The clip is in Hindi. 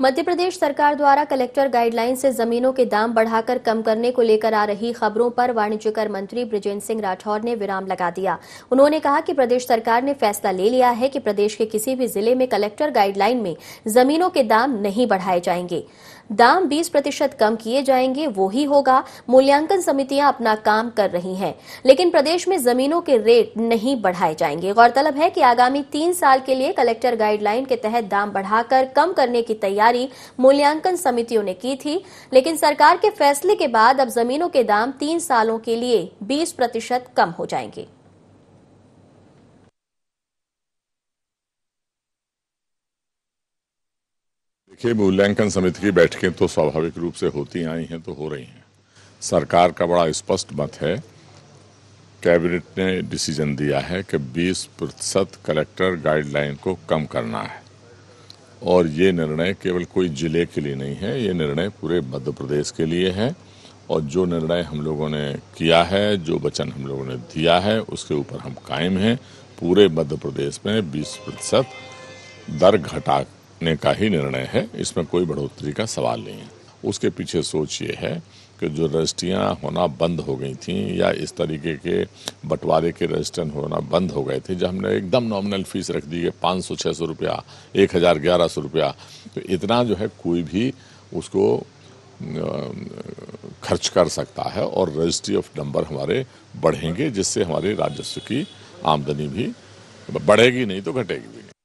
मध्य प्रदेश सरकार द्वारा कलेक्टर गाइडलाइन से जमीनों के दाम बढ़ाकर कम करने को लेकर आ रही खबरों पर वाणिज्य कर मंत्री ब्रजेंद्र सिंह राठौर ने विराम लगा दिया उन्होंने कहा कि प्रदेश सरकार ने फैसला ले लिया है कि प्रदेश के किसी भी जिले में कलेक्टर गाइडलाइन में जमीनों के दाम नहीं बढ़ाए जाएंगे दाम 20 प्रतिशत कम किए जाएंगे वो ही होगा मूल्यांकन समितियां अपना काम कर रही हैं लेकिन प्रदेश में जमीनों के रेट नहीं बढ़ाए जाएंगे गौरतलब है कि आगामी तीन साल के लिए कलेक्टर गाइडलाइन के तहत दाम बढ़ाकर कम करने की तैयारी मूल्यांकन समितियों ने की थी लेकिन सरकार के फैसले के बाद अब जमीनों के दाम तीन सालों के लिए बीस प्रतिशत कम हो जाएंगे देखिए मूल्यांकन समिति की बैठकें तो स्वाभाविक रूप से होती आई हैं तो हो रही हैं सरकार का बड़ा स्पष्ट मत है कैबिनेट ने डिसीजन दिया है कि 20 प्रतिशत कलेक्टर गाइडलाइन को कम करना है और ये निर्णय केवल कोई ज़िले के लिए नहीं है ये निर्णय पूरे मध्य प्रदेश के लिए है और जो निर्णय हम लोगों ने किया है जो वचन हम लोगों ने दिया है उसके ऊपर हम कायम हैं पूरे मध्य प्रदेश में 20 प्रतिशत दर घटा ने का ही निर्णय है इसमें कोई बढ़ोतरी का सवाल नहीं है उसके पीछे सोच ये है कि जो रजिस्ट्रियाँ होना बंद हो गई थी या इस तरीके के बंटवारे के रजिस्टर होना बंद हो गए थे जब हमने एकदम नॉमिनल फीस रख दी है पाँच सौ छः सौ रुपया एक हज़ार ग्यारह सौ रुपया तो इतना जो है कोई भी उसको खर्च कर सकता है और रजिस्ट्री ऑफ नंबर हमारे बढ़ेंगे जिससे हमारे राजस्व की आमदनी भी बढ़ेगी नहीं तो घटेगी भी